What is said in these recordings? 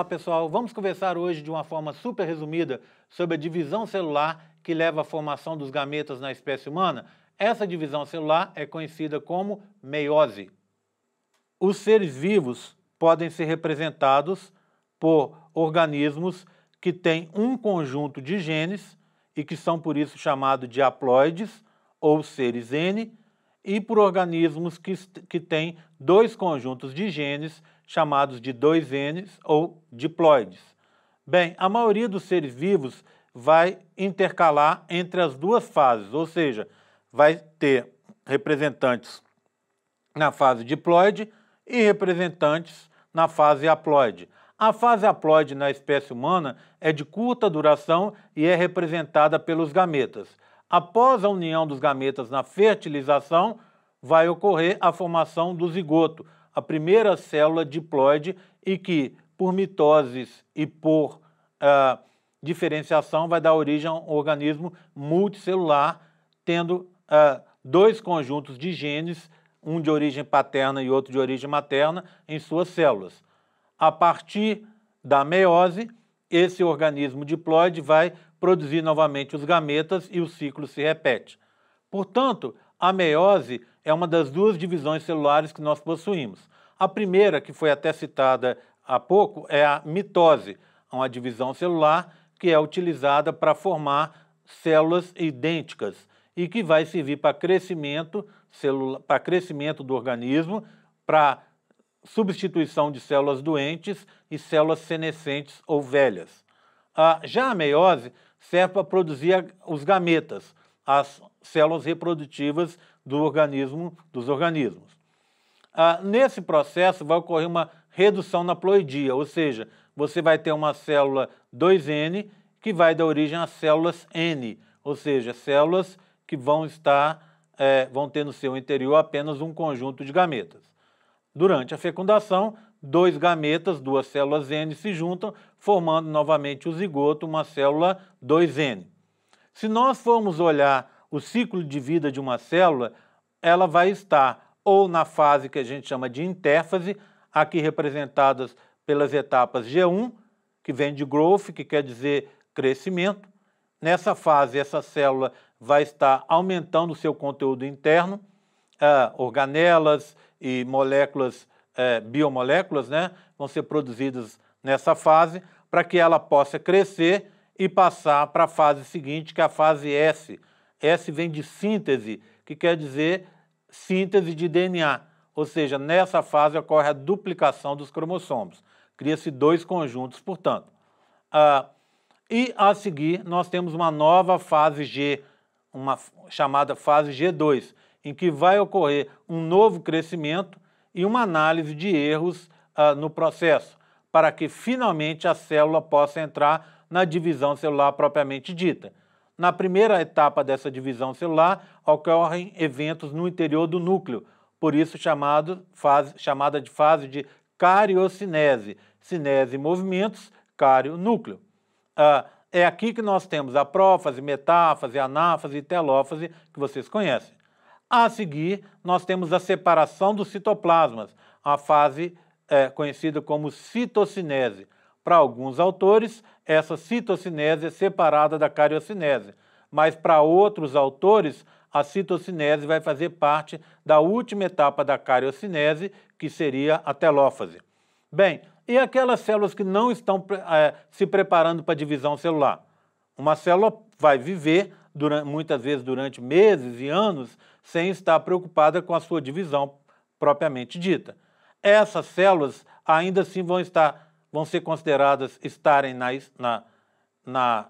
Olá pessoal, vamos conversar hoje de uma forma super resumida sobre a divisão celular que leva à formação dos gametas na espécie humana. Essa divisão celular é conhecida como meiose. Os seres vivos podem ser representados por organismos que têm um conjunto de genes e que são por isso chamados de haploides ou seres N, e por organismos que, que têm dois conjuntos de genes, chamados de 2Ns ou diploides. Bem, a maioria dos seres vivos vai intercalar entre as duas fases, ou seja, vai ter representantes na fase diploide e representantes na fase haploide. A fase haploide na espécie humana é de curta duração e é representada pelos gametas. Após a união dos gametas na fertilização, vai ocorrer a formação do zigoto, a primeira célula diploide e que, por mitoses e por ah, diferenciação, vai dar origem a um organismo multicelular, tendo ah, dois conjuntos de genes, um de origem paterna e outro de origem materna, em suas células. A partir da meiose, esse organismo diploide vai produzir novamente os gametas e o ciclo se repete. Portanto, a meiose é uma das duas divisões celulares que nós possuímos. A primeira, que foi até citada há pouco, é a mitose, uma divisão celular que é utilizada para formar células idênticas e que vai servir para crescimento, crescimento do organismo, para substituição de células doentes e células senescentes ou velhas. Ah, já a meiose serve para produzir os gametas, as células reprodutivas do organismo, dos organismos. Ah, nesse processo vai ocorrer uma redução na ploidia, ou seja, você vai ter uma célula 2N que vai dar origem a células N, ou seja, células que vão estar, é, vão ter no seu interior apenas um conjunto de gametas. Durante a fecundação, dois gametas, duas células N, se juntam, formando novamente o zigoto, uma célula 2N. Se nós formos olhar o ciclo de vida de uma célula, ela vai estar ou na fase que a gente chama de intérfase, aqui representadas pelas etapas G1, que vem de growth, que quer dizer crescimento. Nessa fase, essa célula vai estar aumentando o seu conteúdo interno, ah, organelas, e moléculas, é, biomoléculas, né, vão ser produzidas nessa fase para que ela possa crescer e passar para a fase seguinte, que é a fase S. S vem de síntese, que quer dizer síntese de DNA, ou seja, nessa fase ocorre a duplicação dos cromossomos. Cria-se dois conjuntos, portanto. Ah, e a seguir, nós temos uma nova fase G, uma chamada fase G2, em que vai ocorrer um novo crescimento e uma análise de erros ah, no processo, para que finalmente a célula possa entrar na divisão celular propriamente dita. Na primeira etapa dessa divisão celular, ocorrem eventos no interior do núcleo, por isso chamado, fase, chamada de fase de cariocinese. Cinese movimentos, cário núcleo. Ah, é aqui que nós temos a prófase, metáfase, anáfase e telófase que vocês conhecem. A seguir, nós temos a separação dos citoplasmas, a fase é, conhecida como citocinese. Para alguns autores, essa citocinese é separada da cariocinese, mas para outros autores, a citocinese vai fazer parte da última etapa da cariocinese, que seria a telófase. Bem, e aquelas células que não estão é, se preparando para a divisão celular? Uma célula vai viver durante, muitas vezes durante meses e anos, sem estar preocupada com a sua divisão propriamente dita. Essas células ainda assim vão estar, vão ser consideradas estarem na, na, na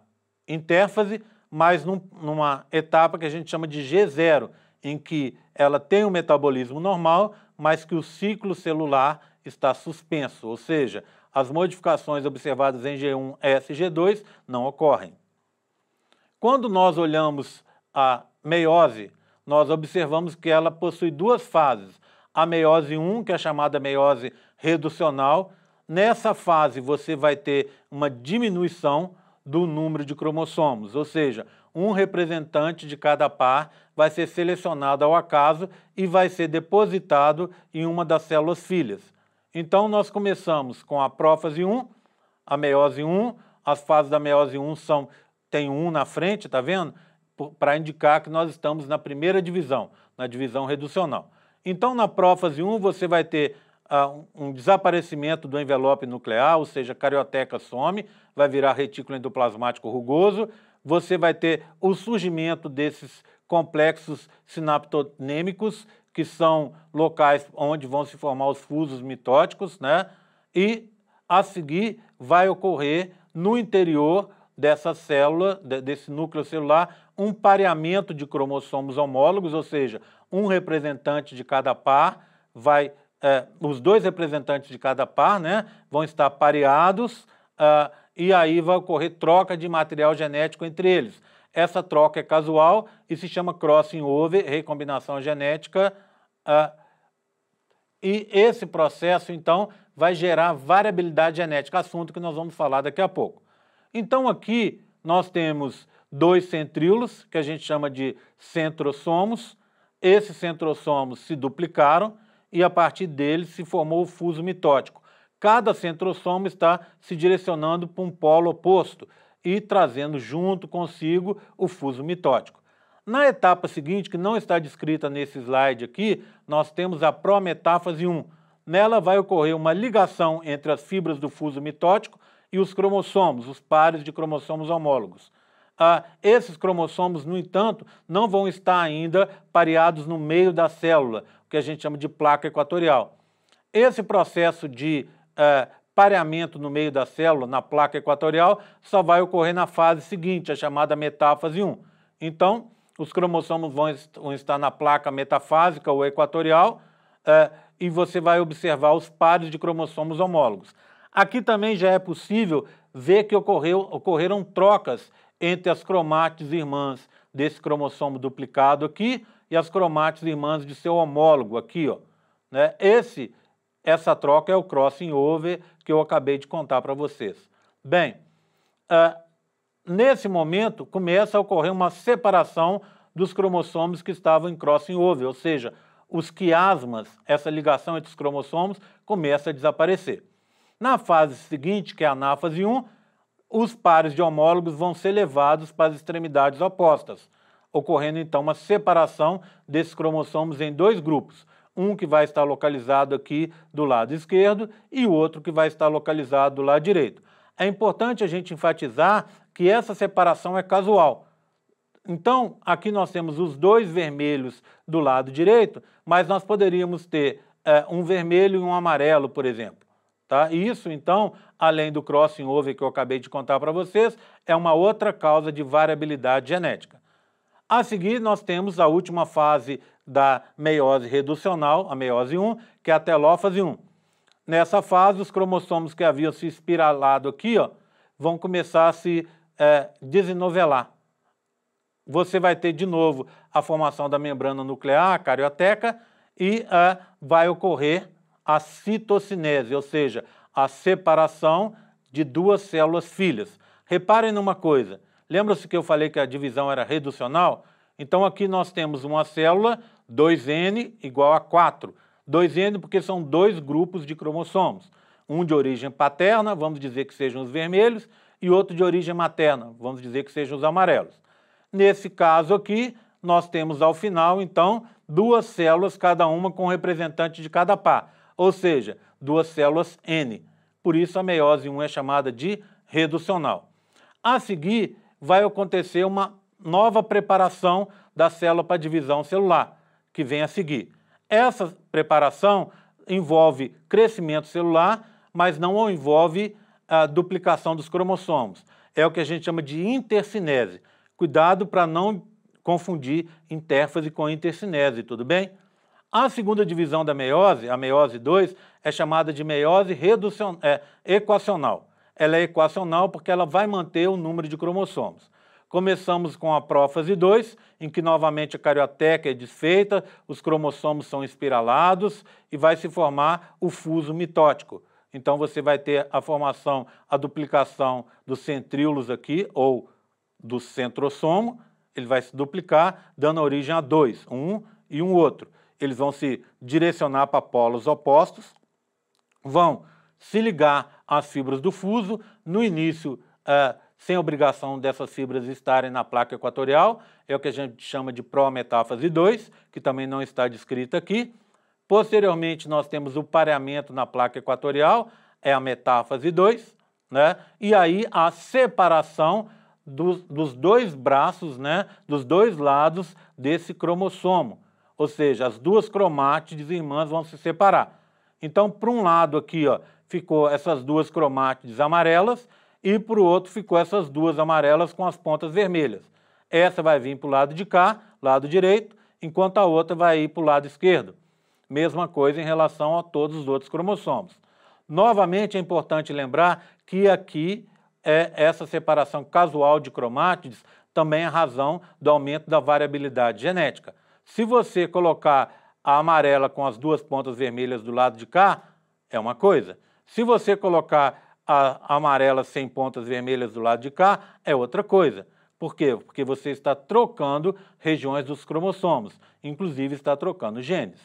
interfase, mas num, numa etapa que a gente chama de G0, em que ela tem um metabolismo normal, mas que o ciclo celular está suspenso, ou seja, as modificações observadas em G1 e G 2 não ocorrem. Quando nós olhamos a meiose, nós observamos que ela possui duas fases. A meiose 1, que é chamada meiose reducional, nessa fase você vai ter uma diminuição do número de cromossomos, ou seja, um representante de cada par vai ser selecionado ao acaso e vai ser depositado em uma das células filhas. Então nós começamos com a prófase 1, a meiose 1, as fases da meiose 1 são tem um na frente, tá vendo? Para indicar que nós estamos na primeira divisão, na divisão reducional. Então, na prófase 1, você vai ter ah, um desaparecimento do envelope nuclear, ou seja, a carioteca some, vai virar retículo endoplasmático rugoso, você vai ter o surgimento desses complexos sinaptonêmicos, que são locais onde vão se formar os fusos mitóticos, né? E a seguir vai ocorrer no interior dessa célula, desse núcleo celular, um pareamento de cromossomos homólogos, ou seja, um representante de cada par vai, é, os dois representantes de cada par, né, vão estar pareados ah, e aí vai ocorrer troca de material genético entre eles. Essa troca é casual e se chama crossing over, recombinação genética. Ah, e esse processo, então, vai gerar variabilidade genética, assunto que nós vamos falar daqui a pouco. Então aqui nós temos dois centríolos, que a gente chama de centrosomos. Esses centrosomos se duplicaram e a partir deles se formou o fuso mitótico. Cada centrosomo está se direcionando para um polo oposto e trazendo junto consigo o fuso mitótico. Na etapa seguinte, que não está descrita nesse slide aqui, nós temos a prometáfase 1. Nela vai ocorrer uma ligação entre as fibras do fuso mitótico e os cromossomos, os pares de cromossomos homólogos. Ah, esses cromossomos, no entanto, não vão estar ainda pareados no meio da célula, o que a gente chama de placa equatorial. Esse processo de ah, pareamento no meio da célula, na placa equatorial, só vai ocorrer na fase seguinte, a chamada metáfase 1. Então, os cromossomos vão estar na placa metafásica ou equatorial, eh, e você vai observar os pares de cromossomos homólogos. Aqui também já é possível ver que ocorreu, ocorreram trocas entre as cromátides irmãs desse cromossomo duplicado aqui e as cromátides irmãs de seu homólogo aqui, ó. Né? Esse, essa troca é o crossing over que eu acabei de contar para vocês. Bem, uh, nesse momento começa a ocorrer uma separação dos cromossomos que estavam em crossing over, ou seja, os quiasmas, essa ligação entre os cromossomos, começa a desaparecer. Na fase seguinte, que é a anáfase 1, os pares de homólogos vão ser levados para as extremidades opostas, ocorrendo então uma separação desses cromossomos em dois grupos, um que vai estar localizado aqui do lado esquerdo e o outro que vai estar localizado do lado direito. É importante a gente enfatizar que essa separação é casual. Então, aqui nós temos os dois vermelhos do lado direito, mas nós poderíamos ter é, um vermelho e um amarelo, por exemplo. Tá? E isso, então, além do crossing over que eu acabei de contar para vocês, é uma outra causa de variabilidade genética. A seguir, nós temos a última fase da meiose reducional, a meiose 1, que é a telófase 1. Nessa fase, os cromossomos que haviam se espiralado aqui ó, vão começar a se é, desenovelar. Você vai ter de novo a formação da membrana nuclear, a carioteca, e é, vai ocorrer a citocinese, ou seja, a separação de duas células filhas. Reparem numa coisa: lembra-se que eu falei que a divisão era reducional? Então aqui nós temos uma célula, 2N igual a 4. 2N porque são dois grupos de cromossomos. Um de origem paterna, vamos dizer que sejam os vermelhos, e outro de origem materna, vamos dizer que sejam os amarelos. Nesse caso aqui, nós temos ao final, então, duas células, cada uma com um representante de cada par ou seja, duas células N. Por isso a meiose 1 é chamada de reducional. A seguir, vai acontecer uma nova preparação da célula para divisão celular, que vem a seguir. Essa preparação envolve crescimento celular, mas não envolve a ah, duplicação dos cromossomos. É o que a gente chama de intercinese. Cuidado para não confundir interfase com intercinese, tudo bem? A segunda divisão da meiose, a meiose 2, é chamada de meiose reducion... é, equacional. Ela é equacional porque ela vai manter o número de cromossomos. Começamos com a prófase 2, em que novamente a carioteca é desfeita, os cromossomos são espiralados e vai se formar o fuso mitótico. Então você vai ter a formação, a duplicação dos centríolos aqui, ou do centrosomo, ele vai se duplicar, dando origem a dois, um e um outro eles vão se direcionar para polos opostos, vão se ligar às fibras do fuso, no início é, sem obrigação dessas fibras estarem na placa equatorial, é o que a gente chama de pró-metáfase 2, que também não está descrita aqui. Posteriormente, nós temos o pareamento na placa equatorial, é a metáfase 2, né? e aí a separação dos, dos dois braços, né? dos dois lados desse cromossomo. Ou seja, as duas cromátides irmãs vão se separar. Então, para um lado aqui, ó, ficou essas duas cromátides amarelas e para o outro ficou essas duas amarelas com as pontas vermelhas. Essa vai vir para o lado de cá, lado direito, enquanto a outra vai ir para o lado esquerdo. Mesma coisa em relação a todos os outros cromossomos. Novamente é importante lembrar que aqui é essa separação casual de cromátides também é razão do aumento da variabilidade genética. Se você colocar a amarela com as duas pontas vermelhas do lado de cá, é uma coisa. Se você colocar a amarela sem pontas vermelhas do lado de cá, é outra coisa. Por quê? Porque você está trocando regiões dos cromossomos, inclusive está trocando genes.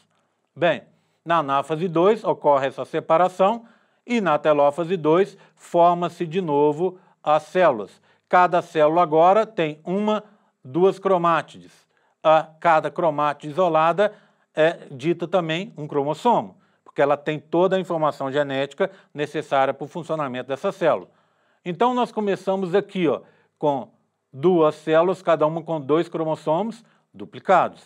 Bem, na anáfase 2 ocorre essa separação e na telófase 2 forma-se de novo as células. Cada célula agora tem uma, duas cromátides a cada cromátide isolada é dita também um cromossomo, porque ela tem toda a informação genética necessária para o funcionamento dessa célula. Então nós começamos aqui ó, com duas células, cada uma com dois cromossomos duplicados.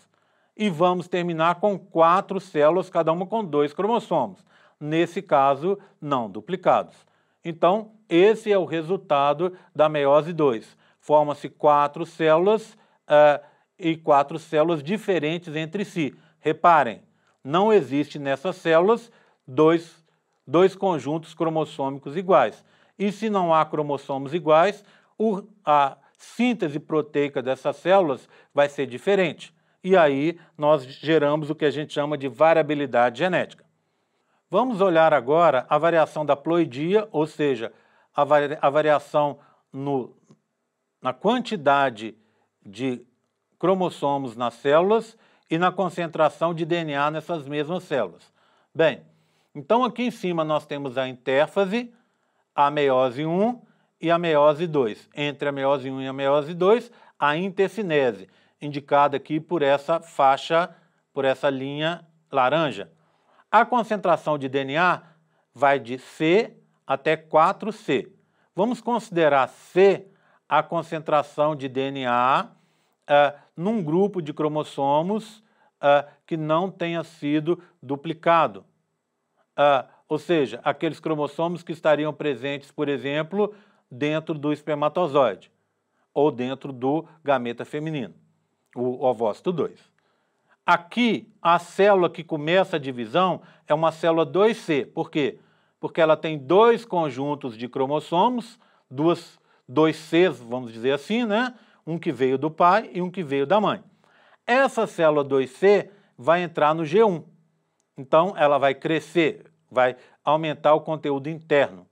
E vamos terminar com quatro células, cada uma com dois cromossomos. Nesse caso, não duplicados. Então, esse é o resultado da meiose 2. Forma-se quatro células. Uh, e quatro células diferentes entre si. Reparem, não existe nessas células dois, dois conjuntos cromossômicos iguais. E se não há cromossomos iguais, o, a síntese proteica dessas células vai ser diferente. E aí nós geramos o que a gente chama de variabilidade genética. Vamos olhar agora a variação da ploidia, ou seja, a, variação no, na quantidade de cromossomos nas células e na concentração de DNA nessas mesmas células. Bem, então aqui em cima nós temos a intérfase, a meiose 1 e a meiose 2. Entre a meiose 1 e a meiose 2, a intercinese, indicada aqui por essa faixa, por essa linha laranja. A concentração de DNA vai de C até 4C. Vamos considerar C a concentração de DNA ah, num grupo de cromossomos ah, que não tenha sido duplicado. Ah, ou seja, aqueles cromossomos que estariam presentes, por exemplo, dentro do espermatozoide ou dentro do gameta feminino, o ovócito 2. Aqui, a célula que começa a divisão é uma célula 2C. Por quê? Porque ela tem dois conjuntos de cromossomos, duas, dois Cs, vamos dizer assim, né? um que veio do pai e um que veio da mãe. Essa célula 2C vai entrar no G1. Então ela vai crescer, vai aumentar o conteúdo interno.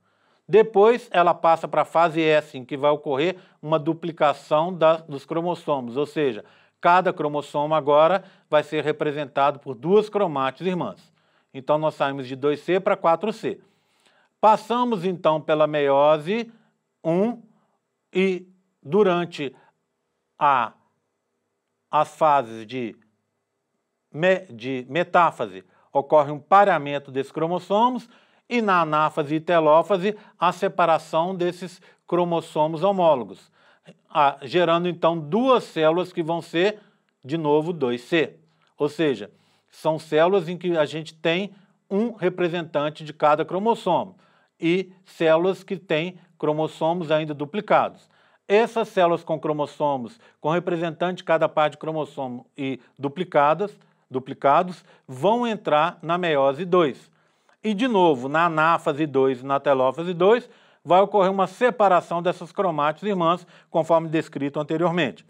Depois ela passa para a fase S, em que vai ocorrer uma duplicação da, dos cromossomos, ou seja, cada cromossomo agora vai ser representado por duas cromátides irmãs. Então nós saímos de 2C para 4C. Passamos então pela meiose 1 e durante a as fases de, me, de metáfase ocorre um pareamento desses cromossomos e na anáfase e telófase a separação desses cromossomos homólogos, a, gerando então duas células que vão ser, de novo, 2C. Ou seja, são células em que a gente tem um representante de cada cromossomo e células que têm cromossomos ainda duplicados. Essas células com cromossomos, com representante de cada par de cromossomo e duplicadas, duplicados, vão entrar na meiose 2. E, de novo, na anáfase 2 e na telófase 2, vai ocorrer uma separação dessas cromátides irmãs, conforme descrito anteriormente,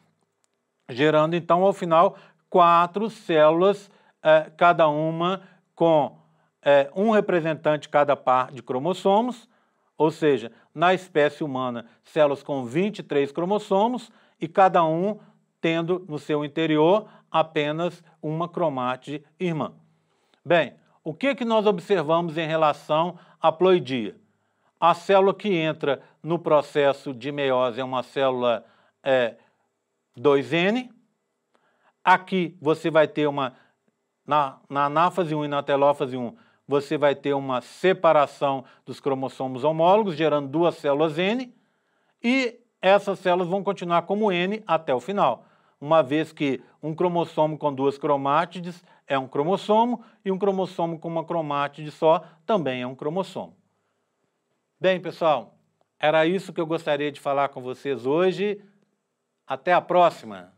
gerando, então, ao final, quatro células, eh, cada uma com eh, um representante cada par de cromossomos, ou seja, na espécie humana células com 23 cromossomos e cada um tendo no seu interior apenas uma cromátide irmã. Bem, o que, que nós observamos em relação à ploidia? A célula que entra no processo de meiose é uma célula é, 2N. Aqui você vai ter uma, na, na anáfase 1 e na telófase 1, você vai ter uma separação dos cromossomos homólogos, gerando duas células N, e essas células vão continuar como N até o final, uma vez que um cromossomo com duas cromátides é um cromossomo e um cromossomo com uma cromátide só também é um cromossomo. Bem, pessoal, era isso que eu gostaria de falar com vocês hoje. Até a próxima!